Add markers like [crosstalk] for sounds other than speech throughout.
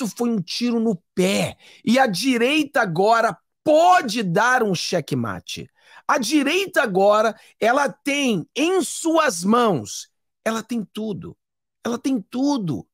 Isso foi um tiro no pé. E a direita agora pode dar um checkmate. A direita agora, ela tem em suas mãos, ela tem tudo. Ela tem tudo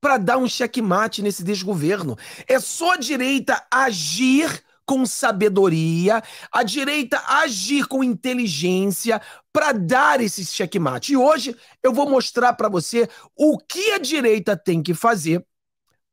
para dar um checkmate nesse desgoverno. É só a direita agir com sabedoria, a direita agir com inteligência para dar esse checkmate. E hoje eu vou mostrar para você o que a direita tem que fazer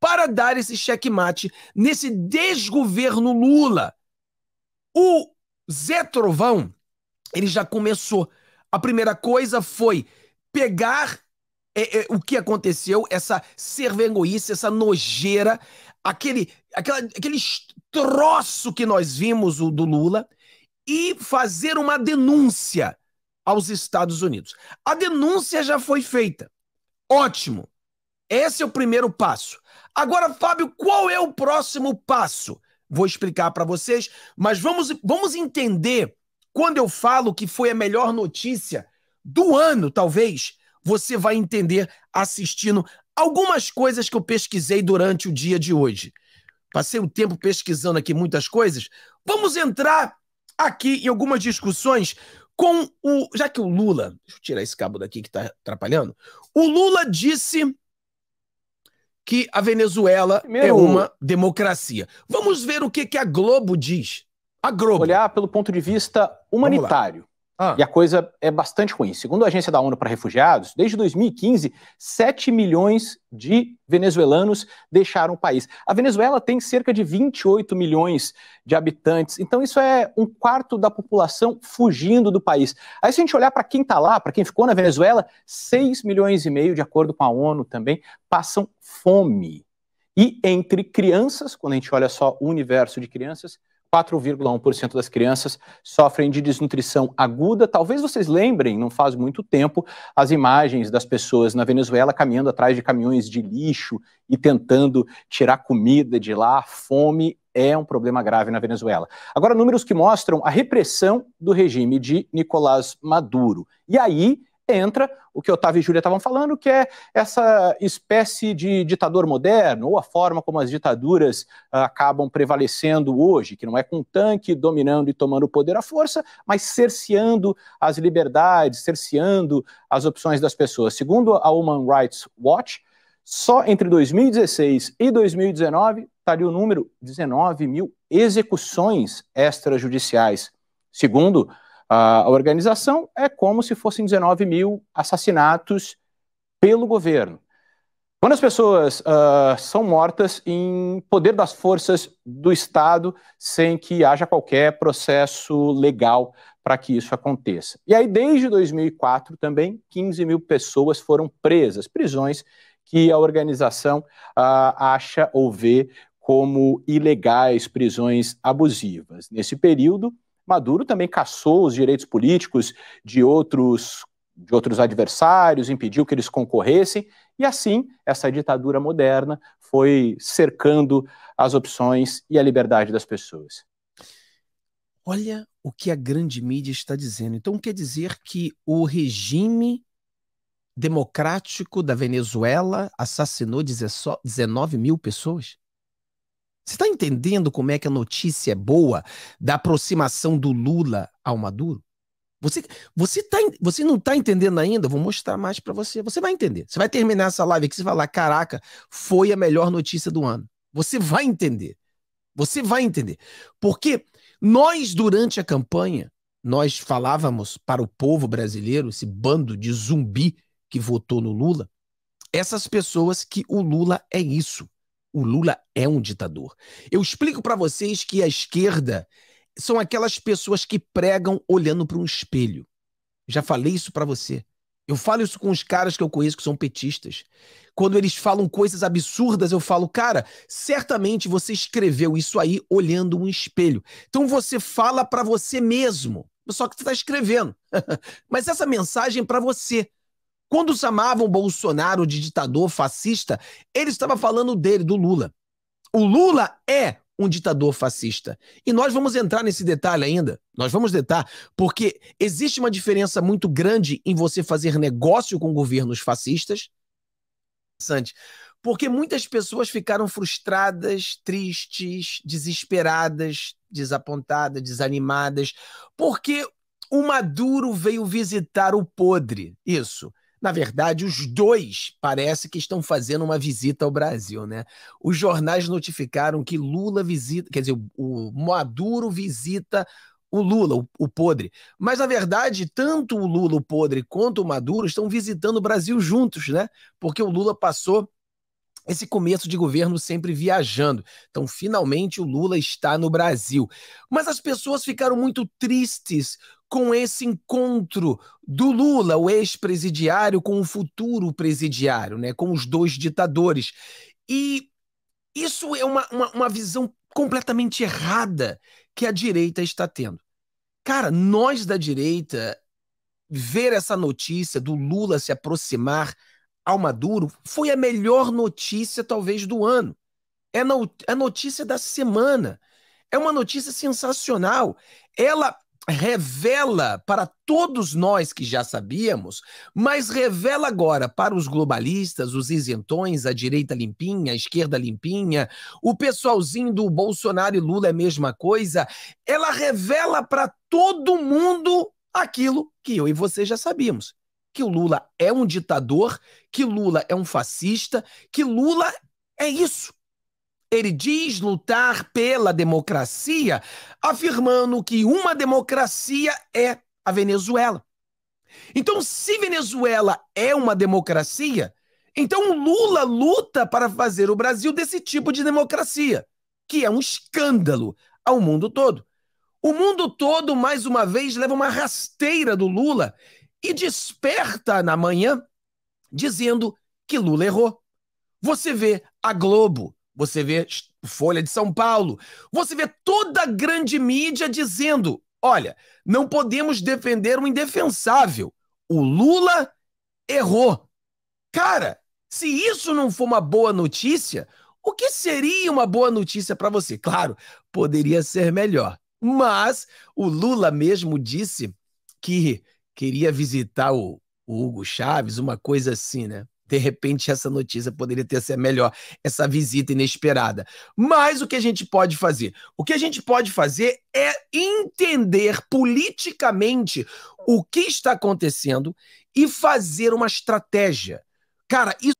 para dar esse checkmate nesse desgoverno Lula. O Zé Trovão, ele já começou. A primeira coisa foi pegar é, é, o que aconteceu, essa servengoice, essa nojeira, aquele, aquela, aquele troço que nós vimos do Lula e fazer uma denúncia aos Estados Unidos. A denúncia já foi feita. Ótimo. Esse é o primeiro passo. Agora, Fábio, qual é o próximo passo? Vou explicar para vocês, mas vamos, vamos entender quando eu falo que foi a melhor notícia do ano, talvez. Você vai entender assistindo algumas coisas que eu pesquisei durante o dia de hoje. Passei um tempo pesquisando aqui muitas coisas. Vamos entrar aqui em algumas discussões com o. Já que o Lula. Deixa eu tirar esse cabo daqui que está atrapalhando. O Lula disse que a Venezuela é Primeiro, é uma democracia. Vamos ver o que, que a Globo diz. A Globo. Olhar pelo ponto de vista humanitário. Ah. E a coisa é bastante ruim. Segundo a Agência da ONU para Refugiados, desde 2015, 7 milhões de venezuelanos deixaram o país. A Venezuela tem cerca de 28 milhões de habitantes, então isso é um quarto da população fugindo do país. Aí, se a gente olhar para quem está lá, para quem ficou na Venezuela, 6 milhões e meio, de acordo com a ONU também, passam fome. E entre crianças, quando a gente olha só o universo de crianças, 4,1% das crianças sofrem de desnutrição aguda. Talvez vocês lembrem, não faz muito tempo, as imagens das pessoas na Venezuela caminhando atrás de caminhões de lixo e tentando tirar comida de lá. Fome é um problema grave na Venezuela. Agora, números que mostram a repressão do regime de Nicolás Maduro. E aí entra o que Otávio e Júlia estavam falando, que é essa espécie de ditador moderno, ou a forma como as ditaduras ah, acabam prevalecendo hoje, que não é com um tanque dominando e tomando o poder à força, mas cerceando as liberdades, cerceando as opções das pessoas. Segundo a Human Rights Watch, só entre 2016 e 2019, está ali o número, 19 mil execuções extrajudiciais. Segundo a organização, é como se fossem 19 mil assassinatos pelo governo. Quando as pessoas uh, são mortas em poder das forças do Estado, sem que haja qualquer processo legal para que isso aconteça. E aí, desde 2004, também 15 mil pessoas foram presas, prisões que a organização uh, acha ou vê como ilegais, prisões abusivas. Nesse período, Maduro também caçou os direitos políticos de outros de outros adversários, impediu que eles concorressem, e assim essa ditadura moderna foi cercando as opções e a liberdade das pessoas. Olha o que a grande mídia está dizendo. Então quer dizer que o regime democrático da Venezuela assassinou 19 mil pessoas? Você está entendendo como é que a notícia é boa da aproximação do Lula ao Maduro? Você, você, tá, você não está entendendo ainda? Vou mostrar mais para você. Você vai entender. Você vai terminar essa live aqui e falar: caraca, foi a melhor notícia do ano. Você vai entender. Você vai entender. Porque nós, durante a campanha, nós falávamos para o povo brasileiro, esse bando de zumbi que votou no Lula, essas pessoas que o Lula é isso. O Lula é um ditador. Eu explico para vocês que a esquerda são aquelas pessoas que pregam olhando para um espelho. Já falei isso para você. Eu falo isso com os caras que eu conheço que são petistas. Quando eles falam coisas absurdas, eu falo, cara, certamente você escreveu isso aí olhando um espelho. Então você fala para você mesmo, só que você está escrevendo. [laughs] Mas essa mensagem é para você. Quando chamavam Bolsonaro de ditador fascista, ele estava falando dele, do Lula. O Lula é um ditador fascista. E nós vamos entrar nesse detalhe ainda. Nós vamos detalhar, porque existe uma diferença muito grande em você fazer negócio com governos fascistas. Interessante. Porque muitas pessoas ficaram frustradas, tristes, desesperadas, desapontadas, desanimadas, porque o Maduro veio visitar o podre. Isso. Na verdade, os dois parece que estão fazendo uma visita ao Brasil, né? Os jornais notificaram que Lula visita, quer dizer, o Maduro visita o Lula, o, o, podre. Mas, na verdade, tanto o Lula, o podre, quanto o Maduro estão visitando o Brasil juntos, né? Porque o Lula passou esse começo de governo sempre viajando. Então, finalmente, o Lula está no Brasil. Mas as pessoas ficaram muito tristes com esse encontro do Lula, o ex-presidiário, com o futuro presidiário, né? com os dois ditadores. E isso é uma, uma, uma visão completamente errada que a direita está tendo. Cara, nós da direita, ver essa notícia do Lula se aproximar ao Maduro foi a melhor notícia, talvez, do ano. É a é notícia da semana. É uma notícia sensacional. Ela revela para todos nós que já sabíamos, mas revela agora para os globalistas, os isentões, a direita limpinha, a esquerda limpinha, o pessoalzinho do Bolsonaro e Lula é a mesma coisa. Ela revela para todo mundo aquilo que eu e você já sabíamos que o Lula é um ditador, que Lula é um fascista, que Lula é isso. Ele diz lutar pela democracia, afirmando que uma democracia é a Venezuela. Então, se Venezuela é uma democracia, então Lula luta para fazer o Brasil desse tipo de democracia, que é um escândalo ao mundo todo. O mundo todo, mais uma vez, leva uma rasteira do Lula e desperta na manhã dizendo que Lula errou. Você vê a Globo, você vê Folha de São Paulo, você vê toda a grande mídia dizendo: olha, não podemos defender o indefensável. O Lula errou. Cara, se isso não for uma boa notícia, o que seria uma boa notícia para você? Claro, poderia ser melhor. Mas o Lula mesmo disse que queria visitar o, o Hugo Chaves, uma coisa assim, né? De repente, essa notícia poderia ter sido melhor, essa visita inesperada. Mas o que a gente pode fazer? O que a gente pode fazer é entender politicamente o que está acontecendo e fazer uma estratégia. Cara, isso